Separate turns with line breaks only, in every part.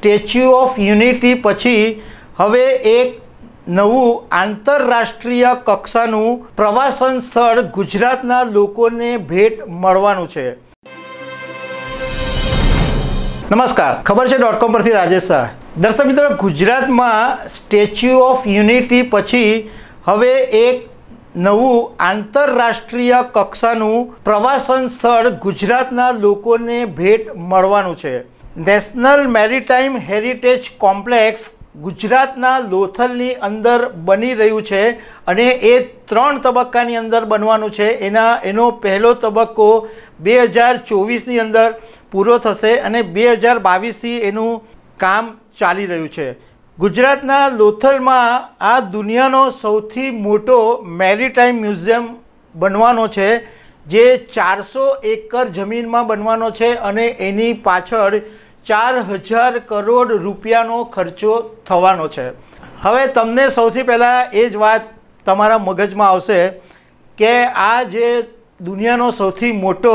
statue of unity પછી હવે એક નવું આંતરરાષ્ટ્રીય કક્ષાનું પ્રવાસન સ્થળ ગુજરાતના લોકોને ભેટ મળવાનું છે નમસ્કાર ખબર છે ડોટ કોમ પરથી રાજેશ શાહ દર્શક મિત્રો ગુજરાતમાં સ્ટેચ્યુ ઓફ યુનિટી પછી હવે એક નવું આંતરરાષ્ટ્રીય કક્ષાનું પ્રવાસન સ્થળ ગુજરાતના લોકોને ભેટ મળવાનું છે નેશનલ મેરીટાઈમ હેરિટેજ કોમ્પ્લેક્સ ગુજરાતના લોથલની અંદર બની રહ્યું છે અને એ ત્રણ તબક્કાની અંદર બનવાનું છે એના એનો પહેલો તબક્કો બે હજાર ચોવીસની અંદર પૂરો થશે અને બે હજાર બાવીસથી એનું કામ ચાલી રહ્યું છે ગુજરાતના લોથલમાં આ દુનિયાનો સૌથી મોટો મેરીટાઈમ મ્યુઝિયમ બનવાનો છે જે ચારસો એકર જમીનમાં બનવાનો છે અને એની પાછળ ચાર હજાર કરોડ રૂપિયાનો ખર્ચો થવાનો છે હવે તમને સૌથી પહેલાં એ જ વાત તમારા મગજમાં આવશે કે આ જે દુનિયાનો સૌથી મોટો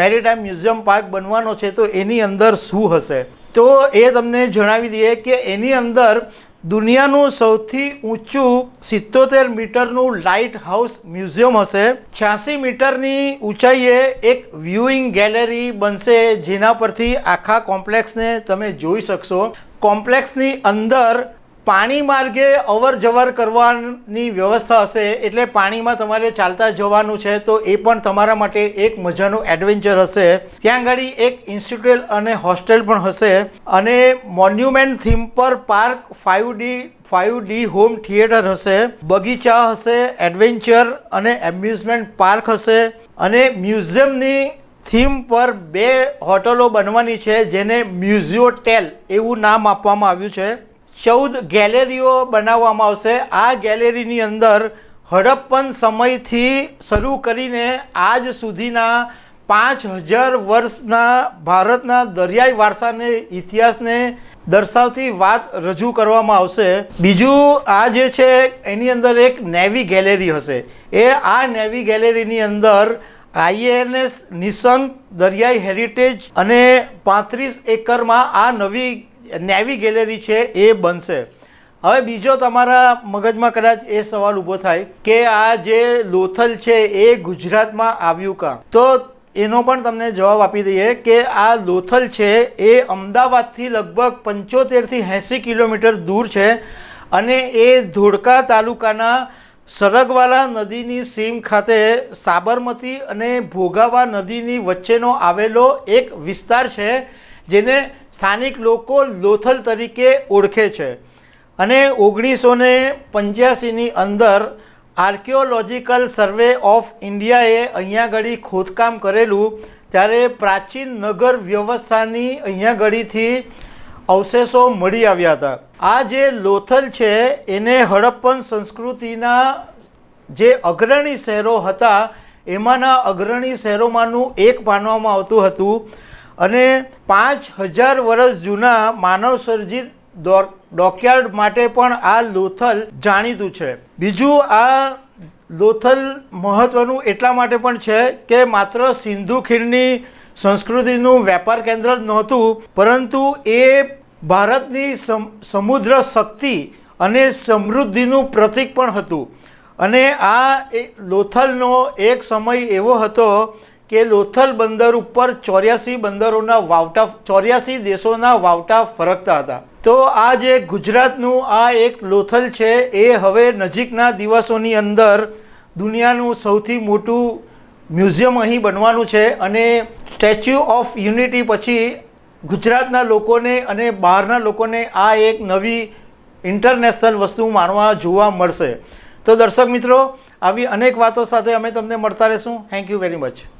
મેરીટાઈમ મ્યુઝિયમ પાર્ક બનવાનો છે તો એની અંદર શું હશે તો એ તમને જણાવી દઈએ કે એની અંદર દુનિયાનું સૌથી ઊંચું સિત્તોતેર મીટરનું લાઇટ હાઉસ મ્યુઝિયમ હશે છ્યાસી મીટરની ઊંચાઈએ એક વ્યૂઇંગ ગેલેરી બનશે જેના પરથી આખા કોમ્પ્લેક્સને તમે જોઈ શકશો કોમ્પ્લેક્સની અંદર પાણી માર્ગે અવર જવર કરવાની વ્યવસ્થા હશે એટલે પાણીમાં તમારે ચાલતા જવાનું છે તો એ પણ તમારા માટે એક મજાનું એડવેન્ચર હશે ત્યાં આગળ એક ઇન્સ્ટિટ્યુટ અને હોસ્ટેલ પણ હશે અને મોન્યુમેન્ટ થીમ પર park five D five D home theatre હશે બગીચા હશે એડવેન્ચર અને એમ્યુઝમેન્ટ પાર્ક હશે અને મ્યુઝિયમની થીમ પર બે હોટલો બનવાની છે જેને મ્યુઝિયોટેલ એવું નામ આપવામાં આવ્યું છે ચૌદ ગેલેરીઓ બનાવવામાં આવશે આ ગેલેરીની અંદર હડપ્પન સમયથી શરૂ કરીને આજ સુધીના પાંચ હજાર વર્ષના ભારતના દરિયાઈ વારસાને ઇતિહાસને દર્શાવતી વાત રજૂ કરવામાં આવશે બીજું આ જે છે એની અંદર એક નેવી ગેલેરી હશે એ આ નેવી ગેલેરીની અંદર આઈએનએસ નિસંક દરિયાઈ હેરિટેજ અને પાંત્રીસ એકરમાં આ નવી નેવી ગેલેરી છે એ બનશે હવે બીજો તમારા મગજમાં કદાચ એ સવાલ ઊભો થાય કે આ જે લોથલ છે એ ગુજરાતમાં આવ્યું કાં તો એનો પણ તમને જવાબ આપી દઈએ કે આ લોથલ છે એ અમદાવાદથી લગભગ પંચોતેરથી એંસી કિલોમીટર દૂર છે અને એ ધોળકા તાલુકાના સરગવાલા નદીની સીમ ખાતે સાબરમતી અને ભોગાવા નદીની વચ્ચેનો આવેલો એક વિસ્તાર છે જેને સ્થાનિક લોકો લોથલ તરીકે ઓળખે છે અને ઓગણીસો ને પંચ્યાસીની અંદર આર્કિયોલોજિકલ સર્વે ઓફ ઇન્ડિયાએ અહીંયા ઘડી ખોદકામ કરેલું ત્યારે પ્રાચીન નગર વ્યવસ્થાની અહીંયા ઘડીથી અવશેષો મળી આવ્યા હતા આ જે લોથલ છે એને હડપ્પન સંસ્કૃતિના જે અગ્રણી શહેરો હતા એમાંના અગ્રણી શહેરોમાંનું એક માનવામાં આવતું હતું અને પાંચ હજાર વર્ષ જૂના માનવસર્જિત સર્જિત ડોકયાર્ડ માટે પણ આ લોથલ જાણીતું છે બીજું આ લોથલ મહત્ત્વનું એટલા માટે પણ છે કે માત્ર સિંધુ ખીણની સંસ્કૃતિનું વેપાર કેન્દ્ર જ નહોતું પરંતુ એ ભારતની સમુદ્ર શક્તિ અને સમૃદ્ધિનું પ્રતીક પણ હતું અને આ લોથલનો એક સમય એવો હતો કે લોથલ બંદર ઉપર ચોર્યાસી બંદરોના વાવટા ચોર્યાસી દેશોના વાવટા ફરકતા હતા તો આ જે ગુજરાતનું આ એક લોથલ છે એ હવે નજીકના દિવસોની અંદર દુનિયાનું સૌથી મોટું મ્યુઝિયમ અહીં બનવાનું છે અને સ્ટેચ્યુ ઓફ યુનિટી પછી ગુજરાતના લોકોને અને બહારના લોકોને આ એક નવી ઇન્ટરનેશનલ વસ્તુ માણવા જોવા મળશે તો દર્શક મિત્રો આવી અનેક વાતો સાથે અમે તમને મળતા રહીશું થેન્ક યુ વેરી મચ